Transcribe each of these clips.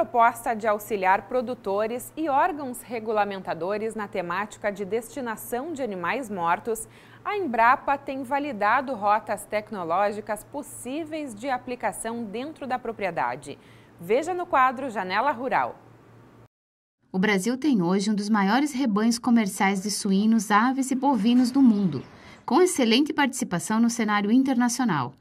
proposta de auxiliar produtores e órgãos regulamentadores na temática de destinação de animais mortos, a Embrapa tem validado rotas tecnológicas possíveis de aplicação dentro da propriedade. Veja no quadro Janela Rural. O Brasil tem hoje um dos maiores rebanhos comerciais de suínos, aves e bovinos do mundo, com excelente participação no cenário internacional.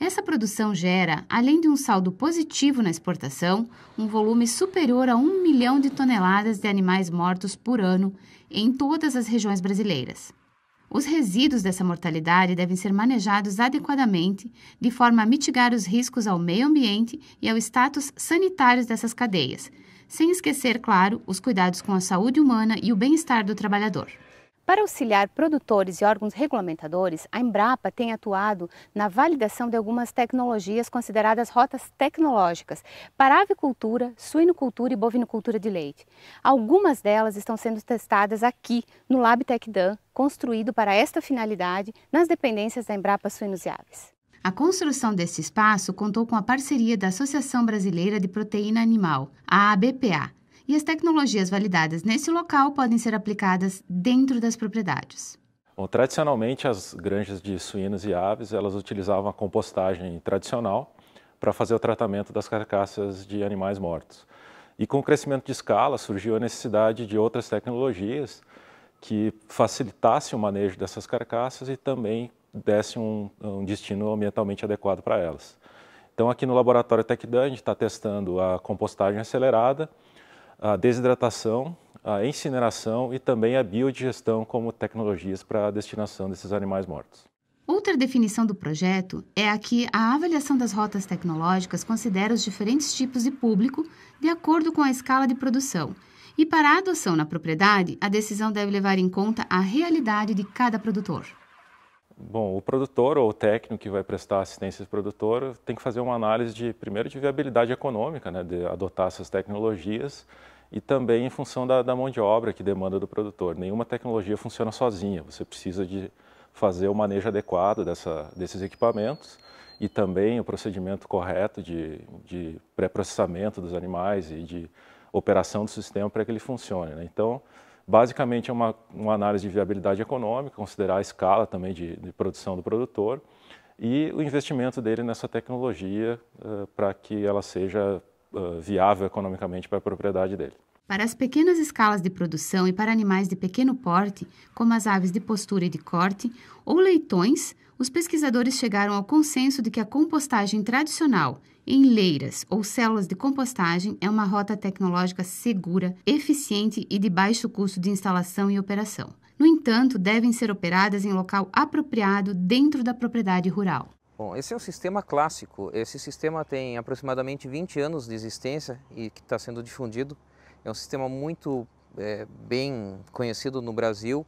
Essa produção gera, além de um saldo positivo na exportação, um volume superior a 1 milhão de toneladas de animais mortos por ano em todas as regiões brasileiras. Os resíduos dessa mortalidade devem ser manejados adequadamente, de forma a mitigar os riscos ao meio ambiente e ao status sanitário dessas cadeias, sem esquecer, claro, os cuidados com a saúde humana e o bem-estar do trabalhador. Para auxiliar produtores e órgãos regulamentadores, a Embrapa tem atuado na validação de algumas tecnologias consideradas rotas tecnológicas para avicultura, suinocultura e bovinocultura de leite. Algumas delas estão sendo testadas aqui no Lab TecDan, construído para esta finalidade nas dependências da Embrapa Suínos e Aves. A construção desse espaço contou com a parceria da Associação Brasileira de Proteína Animal, a ABPA, e as tecnologias validadas nesse local podem ser aplicadas dentro das propriedades. Bom, tradicionalmente, as granjas de suínos e aves elas utilizavam a compostagem tradicional para fazer o tratamento das carcaças de animais mortos. E com o crescimento de escala, surgiu a necessidade de outras tecnologias que facilitassem o manejo dessas carcaças e também dessem um, um destino ambientalmente adequado para elas. Então, aqui no laboratório TecDan, a gente está testando a compostagem acelerada a desidratação, a incineração e também a biodigestão como tecnologias para a destinação desses animais mortos. Outra definição do projeto é a que a avaliação das rotas tecnológicas considera os diferentes tipos de público de acordo com a escala de produção. E para a adoção na propriedade, a decisão deve levar em conta a realidade de cada produtor. Bom, o produtor ou o técnico que vai prestar assistência ao produtor tem que fazer uma análise de primeiro de viabilidade econômica, né, de adotar essas tecnologias e também em função da, da mão de obra que demanda do produtor. Nenhuma tecnologia funciona sozinha, você precisa de fazer o manejo adequado dessa, desses equipamentos e também o procedimento correto de, de pré-processamento dos animais e de operação do sistema para que ele funcione. Né? Então, basicamente é uma, uma, análise de viabilidade econômica, considerar a escala também de, de produção do produtor e o investimento dele nessa tecnologia uh, para que ela seja eh, viável economicamente para a propriedade dele. Para as pequenas escalas de produção e para animais de pequeno porte, como as aves de postura e de corte, ou leitões, os pesquisadores chegaram ao consenso de que a compostagem tradicional, em leiras ou células de compostagem, é uma rota tecnológica segura, eficiente e de baixo custo de instalação e operação. No entanto, devem ser operadas em local apropriado dentro da propriedade rural. Bom, esse é um sistema clássico. Esse sistema tem aproximadamente 20 anos de existência e que está sendo difundido. É um sistema muito é, bem conhecido no Brasil.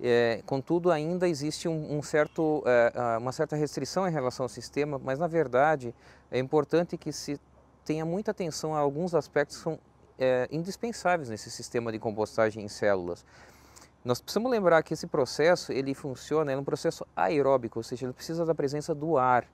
É, contudo, ainda existe um, um certo, é, uma certa restrição em relação ao sistema, mas na verdade é importante que se tenha muita atenção a alguns aspectos que são é, indispensáveis nesse sistema de compostagem em células. Nós precisamos lembrar que esse processo ele funciona, é um processo aeróbico, ou seja, ele precisa da presença do ar.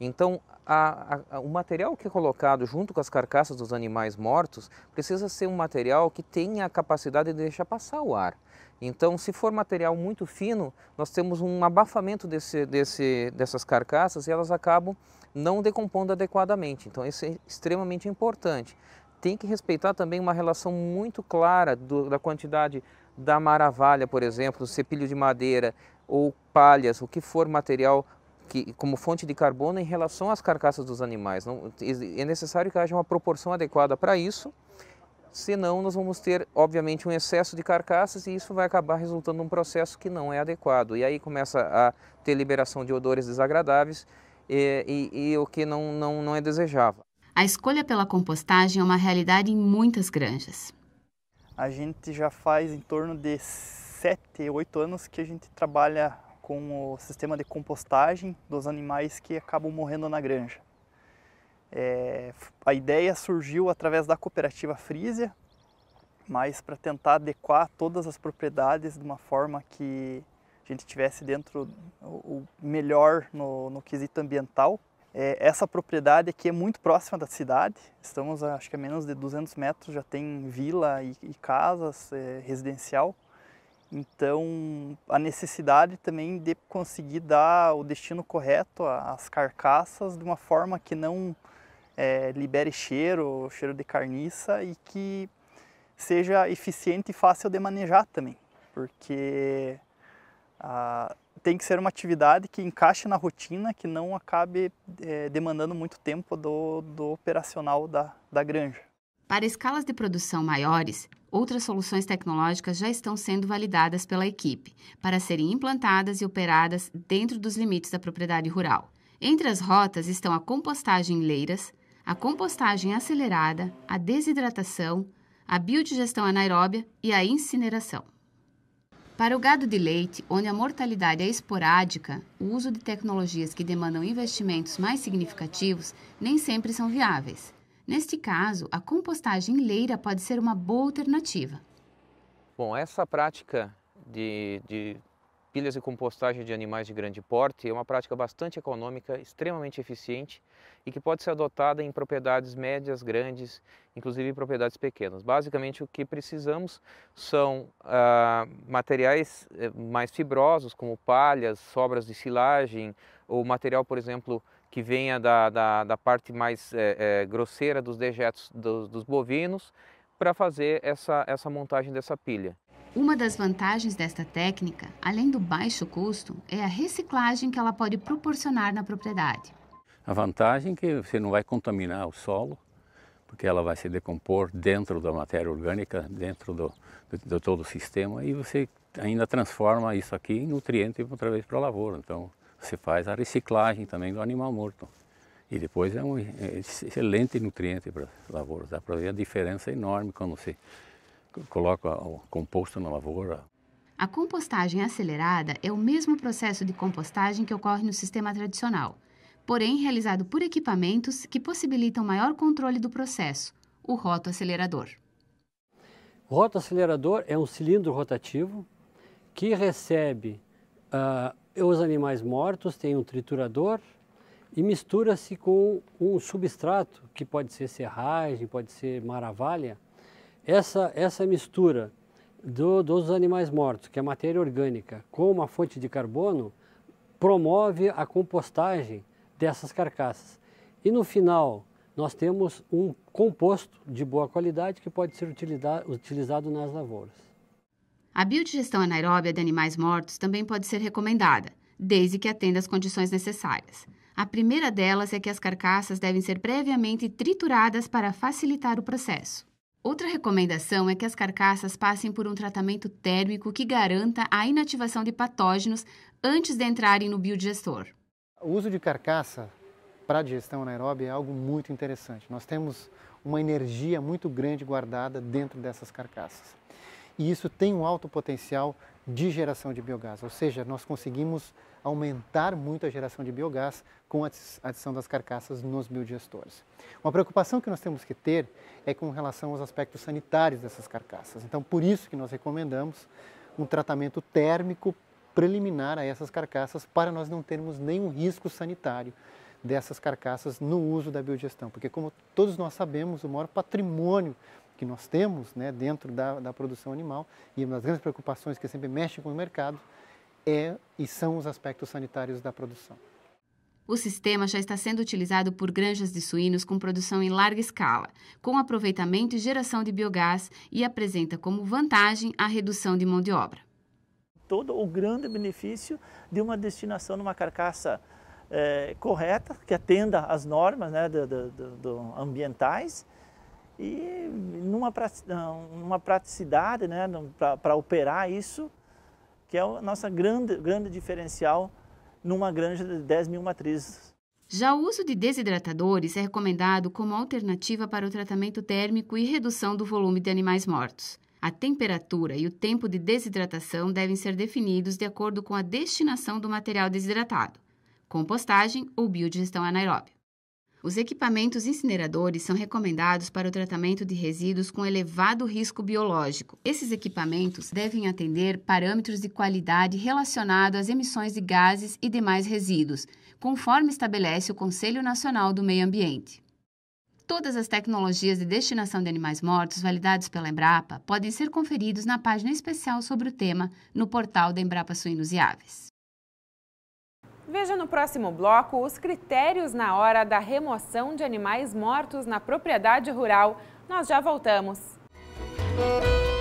Então, a, a, o material que é colocado junto com as carcaças dos animais mortos precisa ser um material que tenha a capacidade de deixar passar o ar. Então, se for material muito fino, nós temos um abafamento desse, desse, dessas carcaças e elas acabam não decompondo adequadamente. Então, isso é extremamente importante. Tem que respeitar também uma relação muito clara do, da quantidade da maravalha, por exemplo, cepilho de madeira ou palhas, o que for material que, como fonte de carbono em relação às carcaças dos animais. Não, é necessário que haja uma proporção adequada para isso, senão nós vamos ter, obviamente, um excesso de carcaças e isso vai acabar resultando num processo que não é adequado. E aí começa a ter liberação de odores desagradáveis e, é, e, e o que não, não, não é desejável. A escolha pela compostagem é uma realidade em muitas granjas. A gente já faz em torno de 7, 8 anos que a gente trabalha com o sistema de compostagem dos animais que acabam morrendo na granja. É, a ideia surgiu através da cooperativa Frisia, mas para tentar adequar todas as propriedades de uma forma que a gente tivesse dentro o melhor no, no quesito ambiental. É, essa propriedade aqui é muito próxima da cidade, estamos a, acho que a menos de 200 metros, já tem vila e, e casas, é, residencial. Então, a necessidade também de conseguir dar o destino correto às carcaças de uma forma que não é, libere cheiro, cheiro de carniça e que seja eficiente e fácil de manejar também, porque a, tem que ser uma atividade que encaixe na rotina, que não acabe é, demandando muito tempo do, do operacional da, da granja. Para escalas de produção maiores, outras soluções tecnológicas já estão sendo validadas pela equipe, para serem implantadas e operadas dentro dos limites da propriedade rural. Entre as rotas estão a compostagem em leiras, a compostagem acelerada, a desidratação, a biodigestão anaeróbia e a incineração. Para o gado de leite, onde a mortalidade é esporádica, o uso de tecnologias que demandam investimentos mais significativos nem sempre são viáveis. Neste caso, a compostagem leira pode ser uma boa alternativa. Bom, essa prática de, de pilhas e compostagem de animais de grande porte é uma prática bastante econômica, extremamente eficiente e que pode ser adotada em propriedades médias, grandes, inclusive em propriedades pequenas. Basicamente, o que precisamos são ah, materiais eh, mais fibrosos, como palhas, sobras de silagem, ou material, por exemplo, que venha da, da, da parte mais é, é, grosseira dos dejetos dos, dos bovinos, para fazer essa, essa montagem dessa pilha. Uma das vantagens desta técnica, além do baixo custo, é a reciclagem que ela pode proporcionar na propriedade. A vantagem é que você não vai contaminar o solo, porque ela vai se decompor dentro da matéria orgânica, dentro do, de todo o sistema, e você ainda transforma isso aqui em nutriente outra vez para a lavoura. Então, você faz a reciclagem também do animal morto. E depois é um é, é excelente nutriente para a lavoura. Dá para ver a diferença enorme quando você coloca o composto na lavoura. A compostagem acelerada é o mesmo processo de compostagem que ocorre no sistema tradicional, porém realizado por equipamentos que possibilitam maior controle do processo, o rotoacelerador. O rotoacelerador é um cilindro rotativo que recebe uh, os animais mortos, tem um triturador e mistura-se com um substrato, que pode ser serragem, pode ser maravalha, essa, essa mistura do, dos animais mortos, que é matéria orgânica, com uma fonte de carbono, promove a compostagem dessas carcaças. E no final, nós temos um composto de boa qualidade que pode ser utilizado nas lavouras. A biodigestão anaeróbia de animais mortos também pode ser recomendada, desde que atenda às condições necessárias. A primeira delas é que as carcaças devem ser previamente trituradas para facilitar o processo. Outra recomendação é que as carcaças passem por um tratamento térmico que garanta a inativação de patógenos antes de entrarem no biodigestor. O uso de carcaça para a digestão anaeróbia é algo muito interessante. Nós temos uma energia muito grande guardada dentro dessas carcaças. E isso tem um alto potencial de geração de biogás, ou seja, nós conseguimos aumentar muito a geração de biogás com a adição das carcaças nos biodigestores. Uma preocupação que nós temos que ter é com relação aos aspectos sanitários dessas carcaças. Então, por isso que nós recomendamos um tratamento térmico preliminar a essas carcaças para nós não termos nenhum risco sanitário dessas carcaças no uso da biodigestão, porque como todos nós sabemos, o maior patrimônio que nós temos né, dentro da, da produção animal e uma das grandes preocupações que sempre mexe com o mercado é e são os aspectos sanitários da produção. O sistema já está sendo utilizado por granjas de suínos com produção em larga escala, com aproveitamento e geração de biogás e apresenta como vantagem a redução de mão de obra. Todo o grande benefício de uma destinação numa carcaça é, correta, que atenda às normas né, do, do, do ambientais e numa, praticidade né, para operar isso que é a nossa grande, grande diferencial numa granja de 10 mil matrizes. Já o uso de desidratadores é recomendado como alternativa para o tratamento térmico e redução do volume de animais mortos. A temperatura e o tempo de desidratação devem ser definidos de acordo com a destinação do material desidratado, compostagem ou biodigestão anaeróbica. Os equipamentos incineradores são recomendados para o tratamento de resíduos com elevado risco biológico. Esses equipamentos devem atender parâmetros de qualidade relacionados às emissões de gases e demais resíduos, conforme estabelece o Conselho Nacional do Meio Ambiente. Todas as tecnologias de destinação de animais mortos validados pela Embrapa podem ser conferidos na página especial sobre o tema no portal da Embrapa Suínos e Aves. Veja no próximo bloco os critérios na hora da remoção de animais mortos na propriedade rural. Nós já voltamos. Música